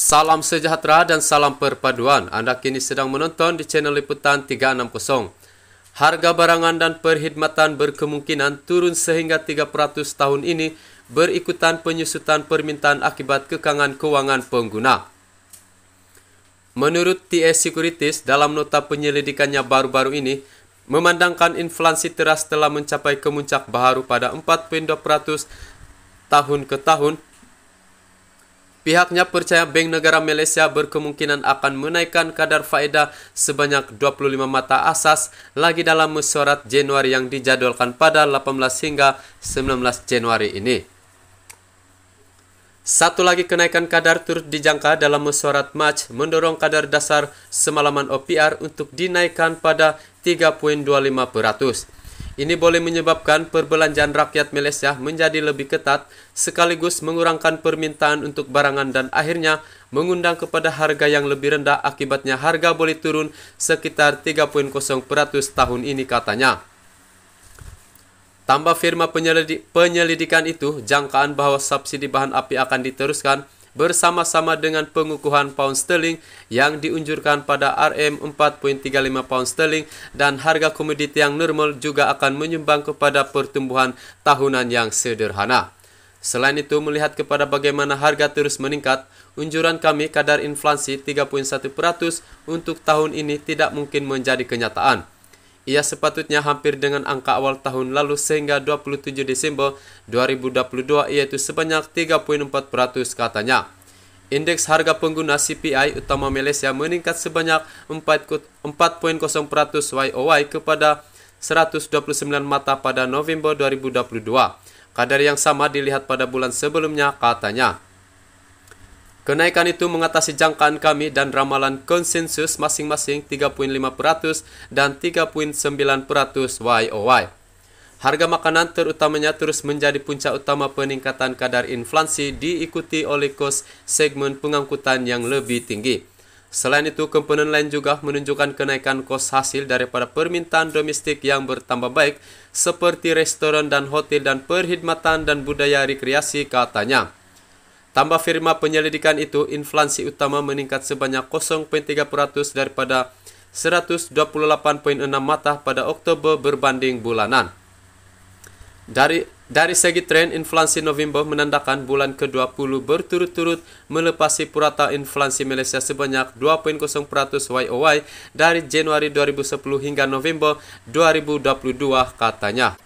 Salam sejahtera dan salam perpaduan. Anda kini sedang menonton di channel Liputan 360. Harga barangan dan perkhidmatan berkemungkinan turun sehingga 3% tahun ini berikutan penyusutan permintaan akibat kekangan kewangan pengguna. Menurut TS Securities, dalam nota penyelidikannya baru-baru ini, memandangkan inflasi teras telah mencapai kemuncak baru pada 4.2% tahun ke tahun, Pihaknya percaya Bank Negara Malaysia berkemungkinan akan menaikkan kadar faedah sebanyak 25 mata asas lagi dalam mesyuarat Januari yang dijadwalkan pada 18 hingga 19 Januari ini. Satu lagi kenaikan kadar turut dijangka dalam mesyuarat Mac mendorong kadar dasar semalaman OPR untuk dinaikkan pada 3.25 peratus. Ini boleh menyebabkan perbelanjaan rakyat Malaysia menjadi lebih ketat sekaligus mengurangkan permintaan untuk barangan dan akhirnya mengundang kepada harga yang lebih rendah akibatnya harga boleh turun sekitar 3.0 tahun ini katanya. Tambah firma penyelidik, penyelidikan itu, jangkaan bahawa subsidi bahan api akan diteruskan bersama-sama dengan pengukuhan pound sterling yang diunjurkan pada RM 4.35 pound sterling dan harga komoditi yang normal juga akan menyumbang kepada pertumbuhan tahunan yang sederhana. Selain itu, melihat kepada bagaimana harga terus meningkat, unjuran kami kadar inflasi 3.1% untuk tahun ini tidak mungkin menjadi kenyataan ia sepatutnya hampir dengan angka awal tahun lalu sehingga 27 Desember 2022 yaitu sebanyak 3.4% katanya. Indeks harga pengguna CPI utama Malaysia meningkat sebanyak 4.0% YOY kepada 129 mata pada November 2022. Kadar yang sama dilihat pada bulan sebelumnya katanya. Kenaikan itu mengatasi jangkaan kami dan ramalan konsensus masing-masing 3.5% dan 3.9% YOY. Harga makanan terutamanya terus menjadi puncak utama peningkatan kadar inflasi diikuti oleh kos segmen pengangkutan yang lebih tinggi. Selain itu, komponen lain juga menunjukkan kenaikan kos hasil daripada permintaan domestik yang bertambah baik, seperti restoran dan hotel dan perkhidmatan dan budaya rekreasi katanya. Tambah firma penyelidikan itu, inflasi utama meningkat sebanyak 0.3% daripada 128.6 mata pada Oktober berbanding bulanan. Dari dari segi tren, inflasi November menandakan bulan ke-20 berturut-turut melepasi purata inflasi Malaysia sebanyak 2.0% YOY dari Januari 2010 hingga November 2022 katanya.